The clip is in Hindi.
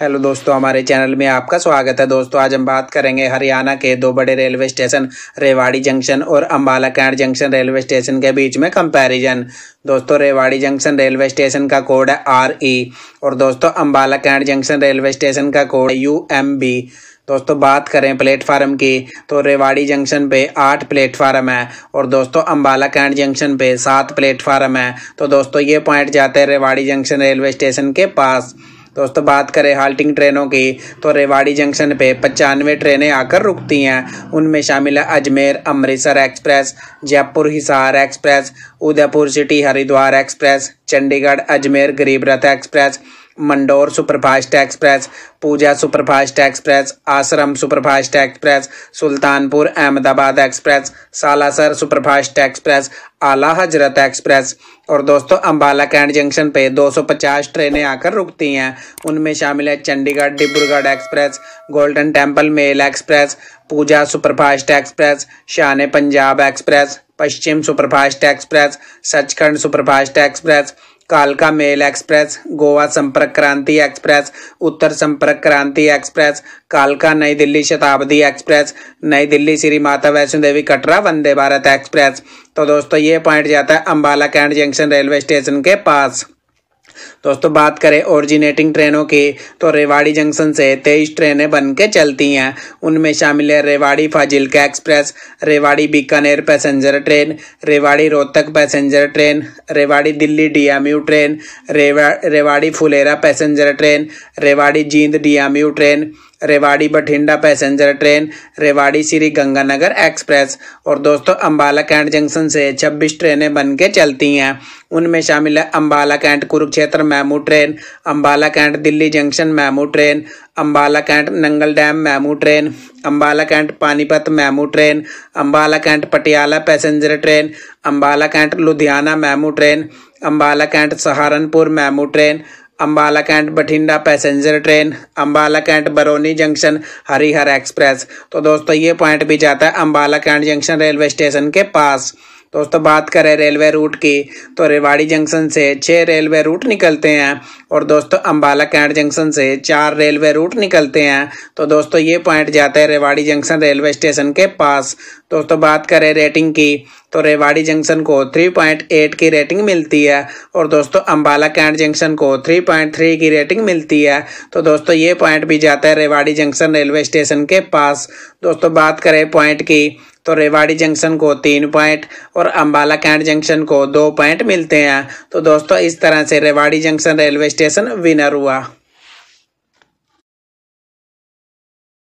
हेलो दोस्तों हमारे चैनल में आपका स्वागत है दोस्तों आज हम बात करेंगे हरियाणा के दो बड़े रेलवे स्टेशन रेवाड़ी जंक्शन और Ambala cantt junction railway station के बीच में कंपैरिजन दोस्तों रेवाड़ी जंक्शन रेलवे स्टेशन का कोड है आर ई e और दोस्तों Ambala cantt junction railway station का कोड है यू एम बी दोस्तों बात करें प्लेटफार्म की तो रेवाड़ी जंक्शन पे आठ प्लेटफार्म है और दोस्तों अम्बाला कैंट जंक्शन पे सात प्लेटफार्म है तो दोस्तों ये पॉइंट जाते हैं रेवाड़ी जंक्शन रेलवे स्टेशन के पास दोस्तों बात करें हाल्टिंग ट्रेनों की तो रेवाड़ी जंक्शन पे पचानवे ट्रेनें आकर रुकती हैं उनमें शामिल है Ajmer Amritsar express Jaipur Hisar express Udaipur city Haridwar express Chandigarh Ajmer Garib Rath express Mandor superfast express Pooja superfast express Ashram superfast express Sultanpur Ahmedabad express Salasar superfast express Ala Hazrat express और दोस्तों अम्बाला कैंट जंक्शन पे 250 ट्रेनें आकर रुकती हैं उनमें शामिल है Chandigarh Dibrugarh express golden temple mail express Pooja superfast express Shan Punjab express Paschim superfast express Sachkhand superfast express कालका mail express Goa Sampark Kranti express उत्तर संपर्क क्रांति एक्सप्रेस कालका नई दिल्ली शताब्दी एक्सप्रेस नई दिल्ली श्री माता वैष्णो देवी कटरा वंदे भारत एक्सप्रेस तो दोस्तों ये पॉइंट जाता है Ambala cantt junction railway station के पास दोस्तों बात करें ओरिजिनेटिंग ट्रेनों की तो रेवाड़ी जंक्शन से तेईस ट्रेनें बन के चलती हैं उनमें शामिल है Rewari Fazilka express Rewari Bikaner passenger train Rewari Rohtak passenger train Rewari Delhi DMU train Rewa Rewari Phulera passenger train Rewari Jind DMU train Rewari Bathinda passenger train Rewari Shri Ganganagar express और दोस्तों अम्बाला कैंट जंक्शन से 26 ट्रेनें बन के चलती हैं उनमें शामिल है Ambala cantt Kurukshetra MEMU train Ambala cantt Delhi junction MEMU train Ambala cantt Nangal dam MEMU train Ambala cantt Panipat MEMU train Ambala cantt Patiala passenger train Ambala cantt Ludhiana MEMU train Ambala cantt Saharanpur MEMU train Ambala cantt Bathinda passenger train Ambala cantt Barauni junction Harihar express तो दोस्तों ये पॉइंट भी जाता है Ambala cantt junction railway station के पास दोस्तों बात करें रेलवे रूट की तो रेवाड़ी जंक्शन से छः रेलवे रूट निकलते हैं और दोस्तों अम्बाला कैंट जंक्शन से चार रेलवे रूट निकलते हैं तो दोस्तों ये पॉइंट जाता है रेवाड़ी जंक्शन रेलवे स्टेशन के पास दोस्तों बात करें रेटिंग की तो रेवाड़ी जंक्शन को 3.8 की रेटिंग मिलती है और दोस्तों अम्बाला कैंट जंक्शन को 3.3 की रेटिंग मिलती है तो दोस्तों ये पॉइंट भी जाता है रेवाड़ी जंक्शन रेलवे स्टेशन के पास दोस्तों बात करें पॉइंट की तो रेवाड़ी जंक्शन को तीन पॉइंट और अम्बाला कैंट जंक्शन को दो पॉइंट मिलते हैं तो दोस्तों इस तरह से Rewari junction railway station winner हुआ